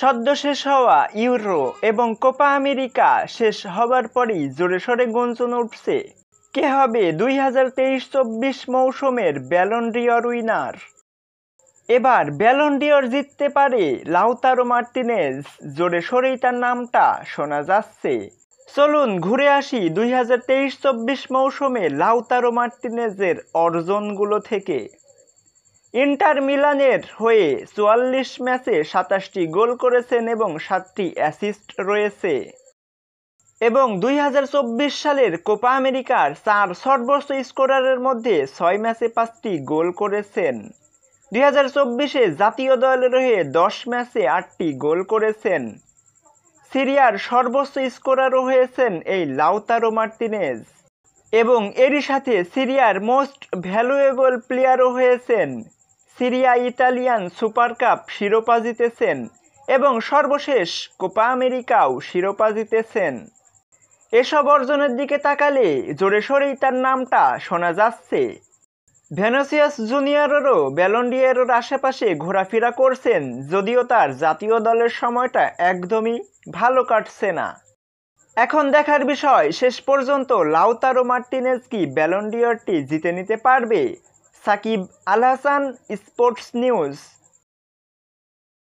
সদ্য শেষ হওয়া ইউরো এবং কোপা আমেরিকা শেষ হবার পরই জোরে সরে গঞ্জন উঠছে কে হবে দুই হাজার তেইশ চব্বিশ মৌসুমের ব্যালন্ডিয়র উইনার এবার ব্যালন্ডিয়র জিততে পারে লাউতারো মার্টিনেজ জোরে সরেই তার নামটা শোনা যাচ্ছে চলুন ঘুরে আসি দুই হাজার তেইশ চব্বিশ মৌসুমে লাউতারো মার্টিনেজের অর্জনগুলো থেকে ইন্টার মিলানের হয়ে চুয়াল্লিশ ম্যাচে সাতাশটি গোল করেছেন এবং সাতটি অ্যাসিস্ট রয়েছে এবং দুই সালের কোপা আমেরিকার চার সর্বোচ্চ স্কোরারের মধ্যে ছয় ম্যাচে পাঁচটি গোল করেছেন দুই হাজার চব্বিশে জাতীয় দলের হয়ে দশ ম্যাচে আটটি গোল করেছেন সিরিয়ার সর্বোচ্চ স্কোরারও হয়েছেন এই লাউতারো মার্তিনেজ এবং এরই সাথে সিরিয়ার মোস্ট ভ্যালুয়েবল প্লেয়ারও হয়েছেন সিরিয়া ইতালিয়ান সুপার কাপ শিরোপা জিতেছেন এবং সর্বশেষ কোপা আমেরিকাও শিরোপা জিতেছেন এসব অর্জনের দিকে তাকালে জোরে সরেই তার নামটা শোনা যাচ্ছে ভেনোসিয়াস জুনিয়রেরও ব্যালন্ডিয়ারোর আশেপাশে ঘোরাফেরা করছেন যদিও তার জাতীয় দলের সময়টা একদমই ভালো কাটছে না এখন দেখার বিষয় শেষ পর্যন্ত লাউতারো মার্টিনেজ কি ব্যালন্ডিয়রটি জিতে নিতে পারবে সাকিব আল হাসান স্পোর্টস নিউজ